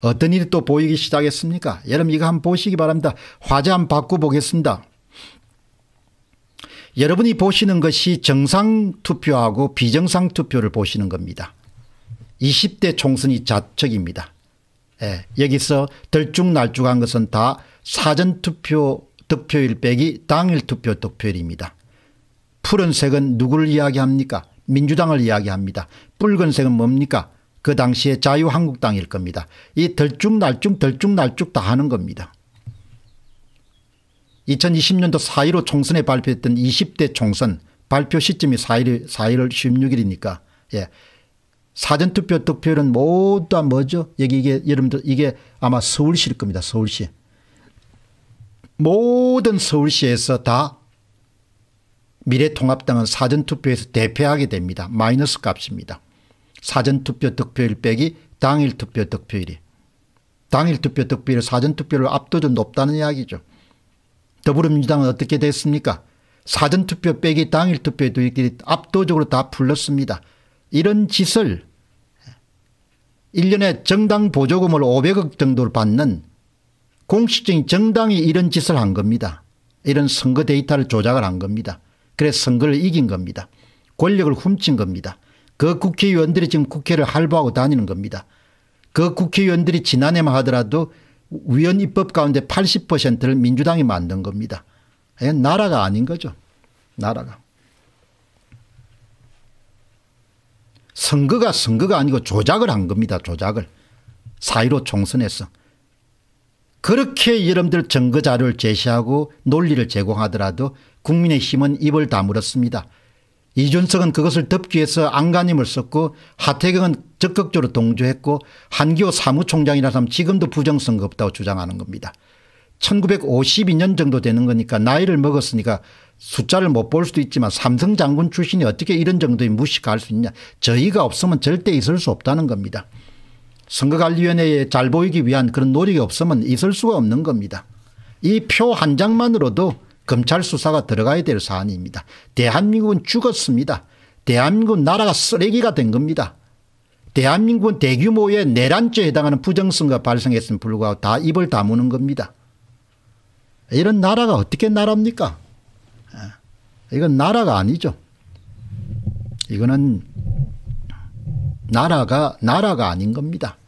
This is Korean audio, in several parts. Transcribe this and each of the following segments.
어떤 일이 또 보이기 시작했습니까? 여러분 이거 한번 보시기 바랍니다. 화제 한번 바꿔 보겠습니다. 여러분이 보시는 것이 정상 투표하고 비정상 투표를 보시는 겁니다. 20대 총선이 좌측입니다. 예, 여기서 들쭉날쭉한 것은 다 사전투표 득표일 빼기 당일 투표 득표율입니다. 푸른색은 누구를 이야기합니까? 민주당을 이야기합니다. 붉은색은 뭡니까? 그 당시에 자유한국당일 겁니다. 이 들쭉날쭉 들쭉날쭉 다 하는 겁니다. 2020년도 4.15 총선에 발표했던 20대 총선 발표 시점이 4일, 4일 16일이니까 예. 사전투표 득표율은 모두 다 뭐죠? 여기 이게 여러분들 이게 아마 서울시일 겁니다. 서울시. 모든 서울시에서 다 미래통합당은 사전투표에서 대패하게 됩니다. 마이너스 값입니다. 사전투표 득표율 빼기 당일 투표 득표율이 당일 투표 득표율 사전 투표를 압도적 높다는 이야기죠. 더불어민주당은 어떻게 됐습니까? 사전 투표 빼기 당일 투표에도 압도적으로 다 불렀습니다. 이런 짓을 1년에 정당 보조금을 500억 정도를 받는 공식적인 정당이 이런 짓을 한 겁니다. 이런 선거 데이터를 조작을 한 겁니다. 그래서 선거를 이긴 겁니다. 권력을 훔친 겁니다. 그 국회의원들이 지금 국회를 할부하고 다니는 겁니다. 그 국회의원들이 지난해만 하더라도 위원 입법 가운데 80%를 민주당이 만든 겁니다. 예, 나라가 아닌 거죠. 나라가. 선거가 선거가 아니고 조작을 한 겁니다. 조작을. 사1로 총선에서. 그렇게 여러분들 증거자료를 제시하고 논리를 제공하더라도 국민의힘은 입을 다물었습니다. 이준석은 그것을 덮기 위해서 안간힘을 썼고 하태경은 적극적으로 동조했고 한기호 사무총장이라서 지금도 부정선거 없다고 주장하는 겁니다. 1952년 정도 되는 거니까 나이를 먹었으니까 숫자를 못 볼 수도 있지만 삼성 장군 출신이 어떻게 이런 정도의 무식할 수 있냐. 저희가 없으면 절대 있을 수 없다는 겁니다. 선거관리위원회에 잘 보이기 위한 그런 노력이 없으면 있을 수가 없는 겁니다. 이 표 한 장만으로도 검찰 수사가 들어가야 될 사안입니다. 대한민국은 죽었습니다. 대한민국 나라가 쓰레기가 된 겁니다. 대한민국은 대규모의 내란죄에 해당하는 부정선거가 발생했음 불구하고 다 입을 다무는 겁니다. 이런 나라가 어떻게 나라입니까? 아, 이건 나라가 아니죠. 이거는 나라가 나라가 아닌 겁니다.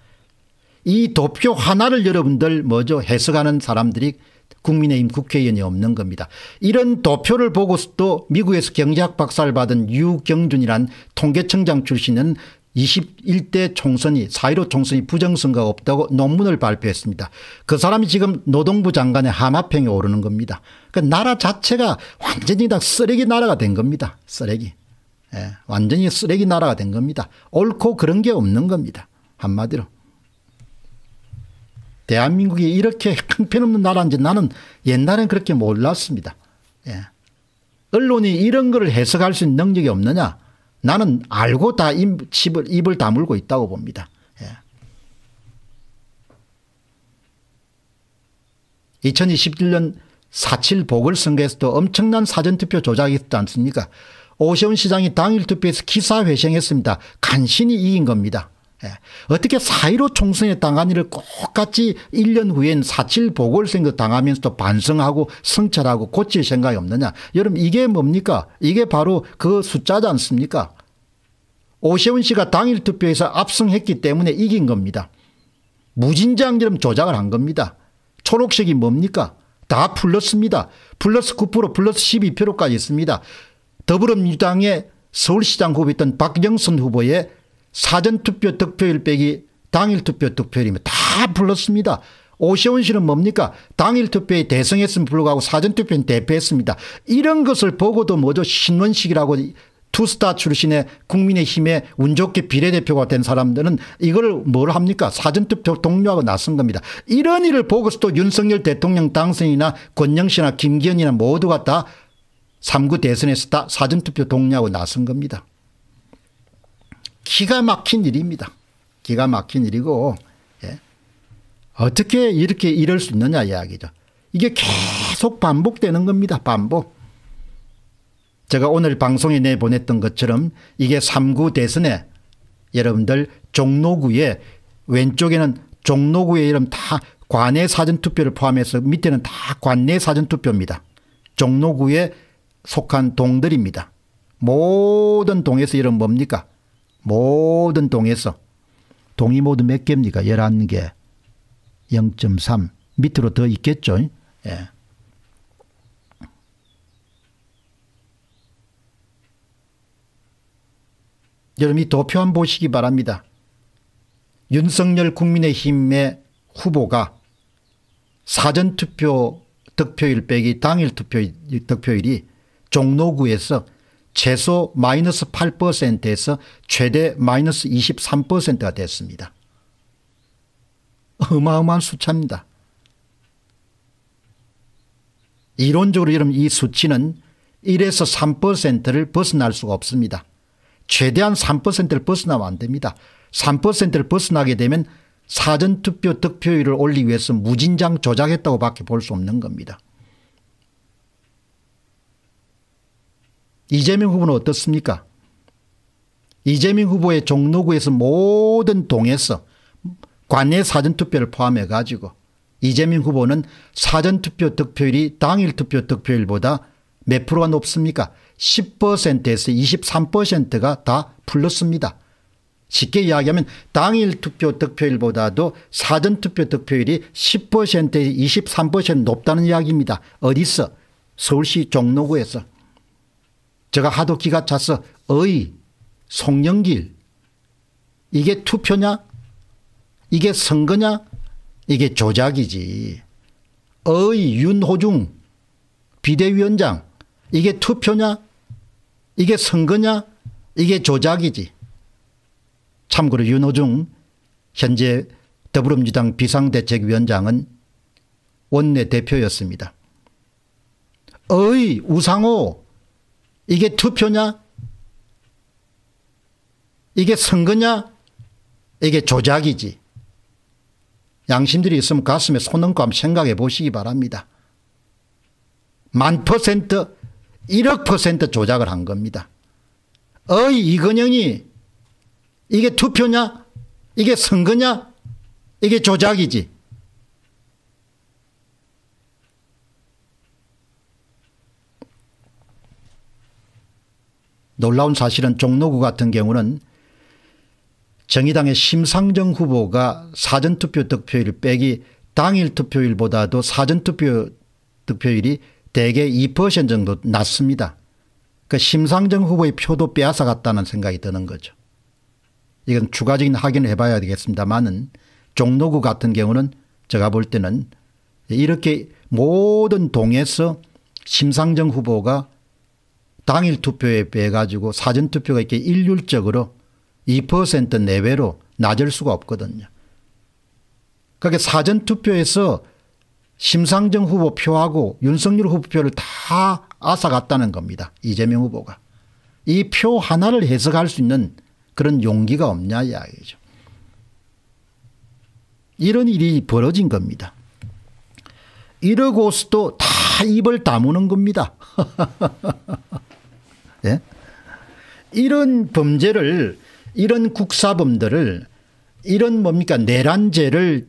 이 도표 하나를 여러분들 뭐죠 해석하는 사람들이 국민의힘 국회의원이 없는 겁니다. 이런 도표를 보고서도 미국에서 경제학 박사를 받은 유경준이란 통계청장 출신은 21대 총선이 4.15 총선이 부정선거가 없다고 논문을 발표했습니다. 그 사람이 지금 노동부 장관의 하마평에 오르는 겁니다. 그 나라 자체가 완전히 다 쓰레기 나라가 된 겁니다. 쓰레기. 예, 완전히 쓰레기 나라가 된 겁니다. 옳고 그런 게 없는 겁니다. 한마디로. 대한민국이 이렇게 형편없는 나라인지 나는 옛날엔 그렇게 몰랐습니다. 예. 언론이 이런 걸 해석할 수 있는 능력이 없느냐 나는 알고 다 입, 을 입을 다물고 있다고 봅니다. 예. 2021년 4.7 보궐선거에서도 엄청난 사전투표 조작이 있었지 않습니까 오세훈 시장이 당일 투표에서 기사회생했습니다. 간신히 이긴 겁니다. 예. 어떻게 사1로 총선에 당한 일을 똑같이 1년 후엔 4.7 보궐선거 당하면서도 반성하고 성찰하고 고칠 생각이 없느냐. 여러분 이게 뭡니까? 이게 바로 그 숫자지 않습니까? 오세훈 씨가 당일 투표에서 압승했기 때문에 이긴 겁니다. 무진장처럼 조작을 한 겁니다. 초록색이 뭡니까? 다 플러스입니다. 플러스 9% 플러스 1 2까지 있습니다. 더불어민주당의 서울시장 후보였던 박영선 후보의 사전투표 득표율 빼기 당일투표 득표율이면 다 불렀습니다. 오세훈 씨는 뭡니까 당일투표에 대성했음 불구하고 사전투표는 대패했습니다. 이런 것을 보고도 뭐죠 신원식이라고 투스타 출신의 국민의힘에운 좋게 비례대표가 된 사람들은 이걸 뭘 합니까 사전투표 동료하고 나선 겁니다. 이런 일을 보고서도 윤석열 대통령 당선이나 권영씨나 김기현이나 모두가 다 3구 대선에서 다 사전투표 동료하고 나선 겁니다. 기가 막힌 일입니다. 기가 막힌 일이고 예. 어떻게 이렇게 이럴 수 있느냐 이야기죠. 이게 계속 반복되는 겁니다. 반복. 제가 오늘 방송에 내보냈던 것처럼 이게 3구 대선에 여러분들 종로구에 왼쪽에는 종로구의 이름 다 관내 사전투표를 포함해서 밑에는 다 관내 사전투표입니다. 종로구에 속한 동들입니다. 모든 동에서 이름 뭡니까? 모든 동에서 동이 모두 몇 개입니까? 11개 0.3 밑으로 더 있겠죠. 예. 여러분 이 도표 한번 보시기 바랍니다. 윤석열 국민의힘의 후보가 사전투표 득표율 빼기 당일 투표 득표율이 종로구에서 최소 마이너스 8%에서 최대 마이너스 23%가 됐습니다. 어마어마한 수차입니다. 이론적으로 여러분 이 수치는 1에서 3%를 벗어날 수가 없습니다. 최대한 3%를 벗어나면 안 됩니다. 3%를 벗어나게 되면 사전투표 득표율을 올리기 위해서 무진장 조작했다고 밖에 볼 수 없는 겁니다. 이재명 후보는 어떻습니까? 이재명 후보의 종로구에서 모든 동에서 관내 사전투표를 포함해 가지고 이재명 후보는 사전투표 득표율이 당일 투표 득표율보다 몇 프로가 높습니까? 10%에서 23%가 다플러스니다 쉽게 이야기하면 당일 투표 득표율보다도 사전투표 득표율이 10%에서 23% 높다는 이야기입니다. 어디서? 서울시 종로구에서. 제가 하도 기가 차서 의, 송영길 이게 투표냐? 이게 선거냐? 이게 조작이지. 의 윤호중 비대위원장 이게 투표냐? 이게 선거냐? 이게 조작이지. 참고로 윤호중 현재 더불어민주당 비상대책위원장은 원내대표였습니다. 의 우상호 이게 투표냐? 이게 선거냐? 이게 조작이지. 양심들이 있으면 그 가슴에 손 얹고 한번 생각해 보시기 바랍니다. 만 퍼센트 1억 퍼센트 조작을 한 겁니다. 어이 이건영이 이게 투표냐? 이게 선거냐? 이게 조작이지. 놀라운 사실은 종로구 같은 경우는 정의당의 심상정 후보가 사전투표 득표율 빼기 당일 투표율보다도 사전투표 득표율이 대개 2% 정도 낮습니다. 그 심상정 후보의 표도 빼앗아갔다는 생각이 드는 거죠. 이건 추가적인 확인을 해봐야 되겠습니다만은 종로구 같은 경우는 제가 볼 때는 이렇게 모든 동에서 심상정 후보가 당일 투표에 빼가지고 사전투표가 이렇게 일률적으로 2% 내외로 낮을 수가 없거든요. 그러니 사전투표에서 심상정 후보 표하고 윤석열 후보 표를 다 앗아갔다는 겁니다. 이재명 후보가. 이 표 하나를 해석할 수 있는 그런 용기가 없냐 이야기죠. 이런 일이 벌어진 겁니다. 이러고서도 다 입을 다무는 겁니다. 예? 이런 범죄를 이런 국사범들을 이런 뭡니까 내란죄를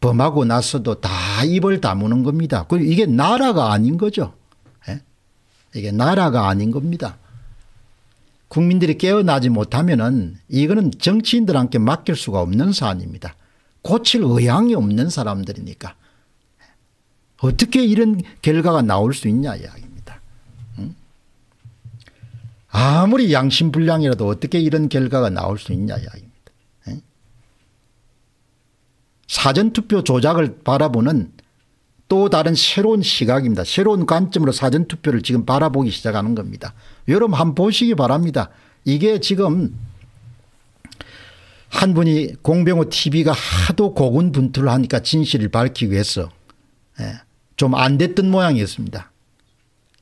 범하고 나서도 다 입을 다무는 겁니다. 그 이게 나라가 아닌 거죠. 예? 이게 나라가 아닌 겁니다. 국민들이 깨어나지 못하면은 이거는 정치인들한테 맡길 수가 없는 사안입니다. 고칠 의향이 없는 사람들이니까 어떻게 이런 결과가 나올 수 있냐 이야기입니다. 아무리 양심불량이라도 어떻게 이런 결과가 나올 수 있냐 이야기입니다. 사전투표 조작을 바라보는 또 다른 새로운 시각입니다. 새로운 관점으로 사전투표를 지금 바라보기 시작하는 겁니다. 여러분 한번 보시기 바랍니다. 이게 지금 한 분이 공병호 TV가 하도 고군분투를 하니까 진실을 밝히기 위해서 좀 안 됐던 모양이었습니다.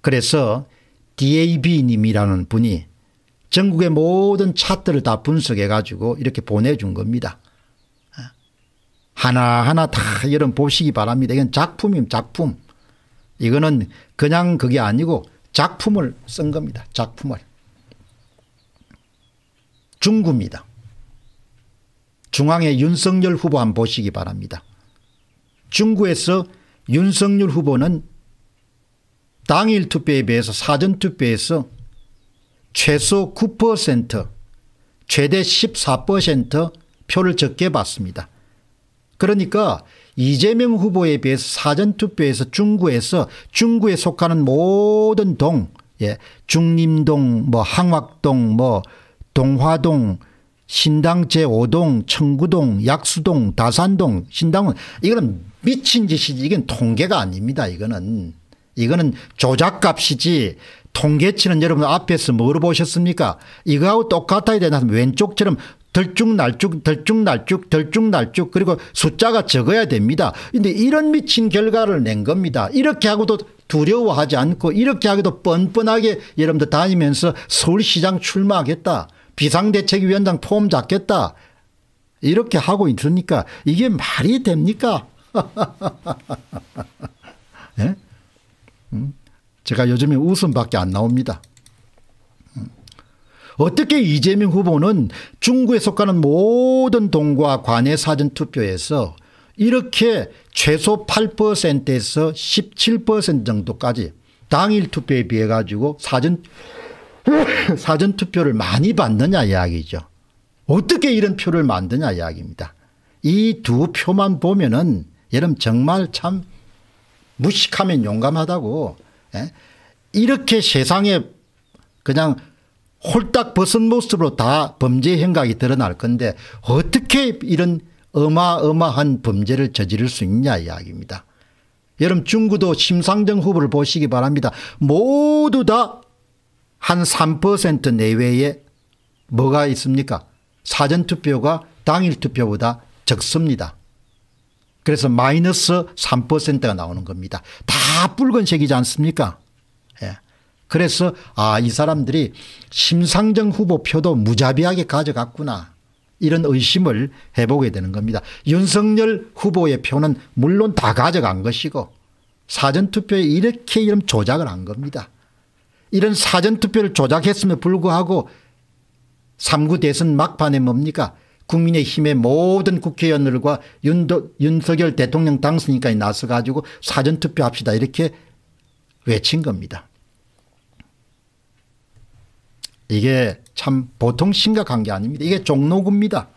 그래서 DAB님이라는 분이 전국의 모든 차트를 다 분석해 가지고 이렇게 보내준 겁니다. 하나하나 다 여러분 보시기 바랍니다. 이건 작품입니다 작품. 이거는 그냥 그게 아니고 작품을 쓴 겁니다. 작품을. 중구입니다. 중앙의 윤석열 후보 한 보시기 바랍니다. 중구에서 윤석열 후보는 당일 투표에 비해서 사전 투표에서 최소 9% 최대 14% 표를 적게 받습니다. 그러니까 이재명 후보에 비해서 사전투표에서 중구에서 중구에 속하는 모든 동, 예, 중림동, 뭐 항악동, 뭐 동화동, 신당 제5동, 청구동, 약수동, 다산동, 신당은 이거는 미친 짓이지 이건 통계가 아닙니다. 이거는. 이거는 조작값이지 통계치는 여러분 앞에서 뭐로 보셨습니까? 이거하고 똑같아야 된다 왼쪽처럼 덜쭉날쭉 덜쭉날쭉 덜쭉날쭉 그리고 숫자가 적어야 됩니다. 근데 이런 미친 결과를 낸 겁니다. 이렇게 하고도 두려워하지 않고 이렇게 하고도 뻔뻔하게 여러분들 다니면서 서울시장 출마하겠다. 비상대책위원장 폼 잡겠다. 이렇게 하고 있으니까 이게 말이 됩니까? 네? 음? 제가 요즘에 웃음밖에 안 나옵니다. 음. 어떻게 이재명 후보는 중국에 속하는 모든 동과 관내 사전투표에서 이렇게 최소 8%에서 17% 정도까지 당일 투표에 비해 가지고 사전 사전 투표를 많이 받느냐 이야기죠. 어떻게 이런 표를 만드냐 이야기입니다. 이 두 표만 보면은 여러분 정말 참 무식하면 용감하다고 예? 이렇게 세상에 그냥 홀딱 벗은 모습으로 다 범죄 행각이 드러날 건데 어떻게 이런 어마어마한 범죄를 저지를 수 있냐 이야기입니다. 여러분 중구도 심상정 후보를 보시기 바랍니다. 모두 다 한 3% 내외에 뭐가 있습니까? 사전투표가 당일투표보다 적습니다. 그래서 마이너스 3%가 나오는 겁니다. 다 붉은색이지 않습니까? 예. 그래서 아이 사람들이 심상정 후보 표도 무자비하게 가져갔구나. 이런 의심을 해보게 되는 겁니다. 윤석열 후보의 표는 물론 다 가져간 것이고 사전투표에 이렇게 이런 조작을 한 겁니다. 이런 사전투표를 조작했음에 불구하고 3구 대선 막판에 뭡니까 국민의힘의 모든 국회의원들과 윤도, 윤석열 대통령 당선인까지 나서가지고 사전투표합시다 이렇게 외친 겁니다. 이게 참 보통 심각한 게 아닙니다. 이게 종로구입니다.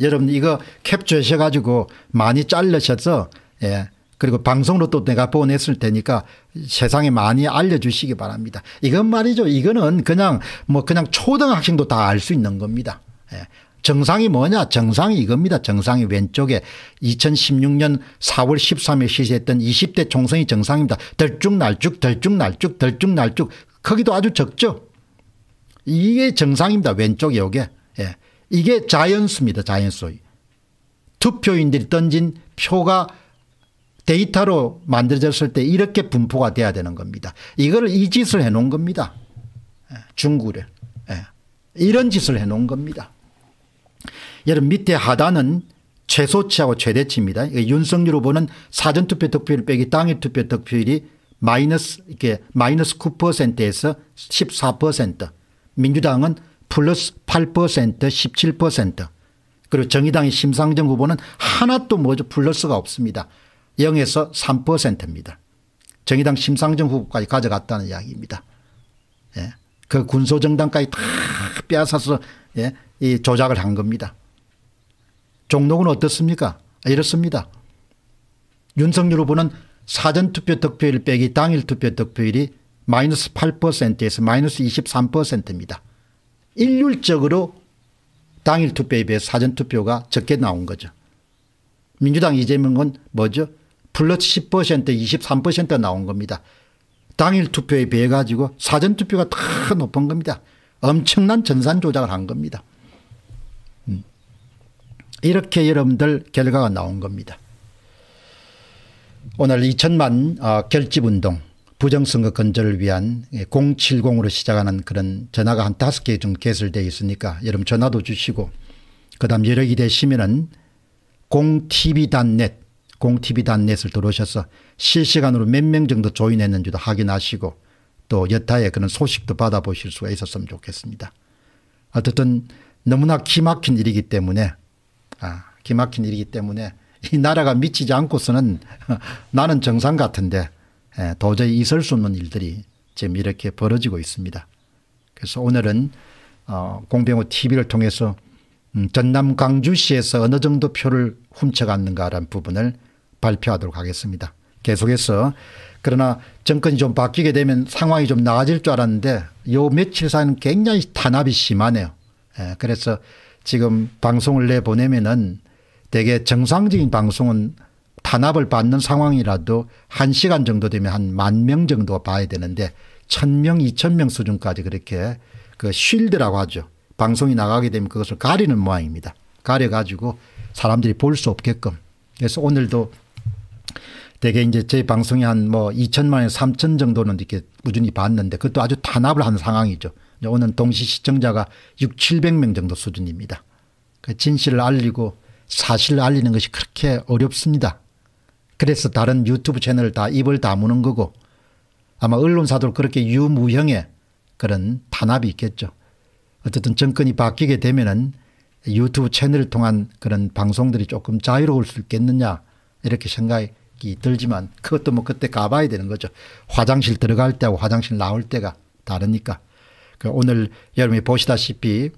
여러분 이거 캡처하셔가지고 많이 잘르셔서 예. 그리고 방송으로 또 내가 보냈을 테니까 세상에 많이 알려주시기 바랍니다. 이건 말이죠. 이거는 그냥 뭐 그냥 초등학생도 다 알 수 있는 겁니다. 예. 정상이 뭐냐 정상이 이겁니다. 정상이 왼쪽에 2016년 4월 13일 실시했던 20대 총선이 정상입니다. 덜쭉날쭉 덜쭉날쭉 덜쭉날쭉 크기도 아주 적죠. 이게 정상입니다. 왼쪽에 요게. 예. 이게 자연수입니다. 자연수. 투표인들이 던진 표가 데이터로 만들어졌을 때 이렇게 분포가 돼야 되는 겁니다. 이거를 이 짓을 해놓은 겁니다. 예. 중구를. 예. 이런 짓을 해놓은 겁니다. 여러분 밑에 하단은 최소치하고 최대치입니다. 윤석열 후보는 사전투표 득표율 빼기 당일 투표 득표율이 마이너스 이렇게 마이너스 9%에서 14% 민주당은 플러스 8% 17% 그리고 정의당의 심상정 후보는 하나도 뭐죠 플러스가 없습니다. 0에서 3%입니다. 정의당 심상정 후보까지 가져갔다는 이야기입니다. 예. 그 군소정당까지 다 빼앗아서 예. 이 조작을 한 겁니다. 종로는 어떻습니까? 이렇습니다. 윤석열 후보는 사전투표 득표율 빼기 당일 투표 득표율이 마이너스 8%에서 마이너스 23%입니다. 일률적으로 당일 투표에 비해 사전투표가 적게 나온 거죠. 민주당 이재명은 뭐죠? 플러스 10% 23% 나온 겁니다. 당일 투표에 비해 가지고 사전투표가 다 높은 겁니다. 엄청난 전산 조작을 한 겁니다. 이렇게 여러분들 결과가 나온 겁니다. 오늘 2천만 아, 결집운동 부정선거 건절을 위한 070으로 시작하는 그런 전화가 한 다섯 개좀 개설되어 있으니까 여러분 전화도 주시고 그 다음 여력이 되시면은 공TV단넷 공TV단넷을 들어오셔서 실시간으로 몇 명 정도 조인했는지도 확인하시고 또 여타의 그런 소식도 받아보실 수가 있었으면 좋겠습니다. 어쨌든 너무나 기막힌 일이기 때문에 아, 기막힌 일이기 때문에 이 나라가 미치지 않고서는 나는 정상 같은데 예, 도저히 있을 수 없는 일들이 지금 이렇게 벌어지고 있습니다. 그래서 오늘은 어, 공병호 TV를 통해서 음, 전남 광주시에서 어느 정도 표를 훔쳐갔는가라는 부분을 발표하도록 하겠습니다. 계속해서 그러나 정권이 좀 바뀌게 되면 상황이 좀 나아질 줄 알았는데 요 며칠 사이는 굉장히 탄압이 심하네요. 예, 그래서 지금 방송을 내보내면은 대개 정상적인 방송은 탄압을 받는 상황이라도 한시간 정도 되면 한 만 명 정도 봐야 되는데 천명 이천 명 수준까지 그렇게 그 쉴드라고 하죠. 방송이 나가게 되면 그것을 가리는 모양입니다. 가려가지고 사람들이 볼 수 없게끔. 그래서 오늘도 대개 이제 제 방송이 한뭐 2천만에 3천 정도는 이렇게 꾸준히 봤는데 그것도 아주 탄압을 한 상황이죠. 요거는 동시 시청자가 6, 700명 정도 수준입니다. 그 진실을 알리고 사실을 알리는 것이 그렇게 어렵습니다. 그래서 다른 유튜브 채널 다 입을 다무는 거고 아마 언론사도 그렇게 유무형의 그런 단합이 있겠죠. 어쨌든 정권이 바뀌게 되면은 유튜브 채널을 통한 그런 방송들이 조금 자유로울 수 있겠느냐 이렇게 생각이 들지만 그것도 뭐 그때 가봐야 되는 거죠. 화장실 들어갈 때하고 화장실 나올 때가 다르니까. 그 오늘 여러분이 보시다시피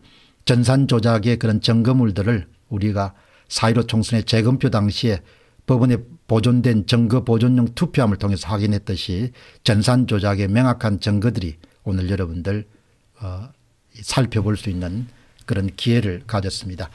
전산 조작의 그런 증거물들을 우리가 사1로 총선의 재검표 당시에 법원에 보존된 증거 보존용 투표함을 통해서 확인했듯이 전산 조작의 명확한 증거들이 오늘 여러분들 어, 살펴볼 수 있는 그런 기회를 가졌습니다.